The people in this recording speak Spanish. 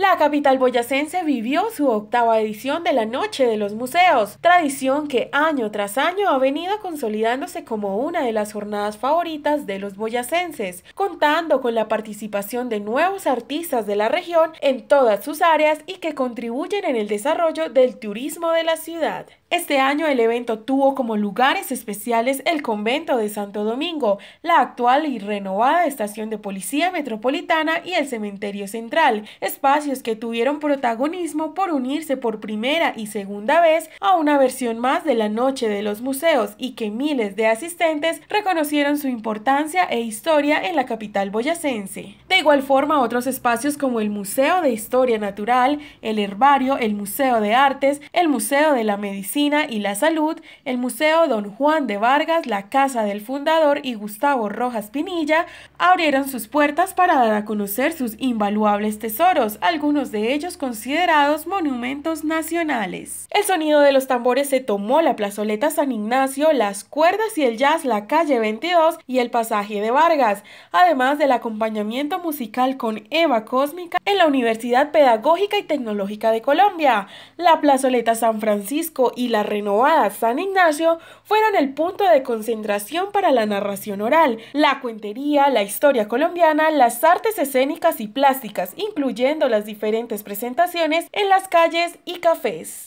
La capital boyacense vivió su octava edición de la Noche de los Museos, tradición que año tras año ha venido consolidándose como una de las jornadas favoritas de los boyacenses, contando con la participación de nuevos artistas de la región en todas sus áreas y que contribuyen en el desarrollo del turismo de la ciudad. Este año el evento tuvo como lugares especiales el convento de Santo Domingo, la actual y renovada estación de policía metropolitana y el cementerio central, espacio que tuvieron protagonismo por unirse por primera y segunda vez a una versión más de la Noche de los Museos y que miles de asistentes reconocieron su importancia e historia en la capital boyacense. De igual forma, otros espacios como el Museo de Historia Natural, el Herbario, el Museo de Artes, el Museo de la Medicina y la Salud, el Museo Don Juan de Vargas, la Casa del Fundador y Gustavo Rojas Pinilla abrieron sus puertas para dar a conocer sus invaluables tesoros, al algunos de ellos considerados monumentos nacionales. El sonido de los tambores se tomó la plazoleta San Ignacio, las cuerdas y el jazz, la calle 22 y el pasaje de Vargas, además del acompañamiento musical con Eva Cósmica en la Universidad Pedagógica y Tecnológica de Colombia. La plazoleta San Francisco y la renovada San Ignacio fueron el punto de concentración para la narración oral, la cuentería, la historia colombiana, las artes escénicas y plásticas, incluyendo las diferentes presentaciones en las calles y cafés.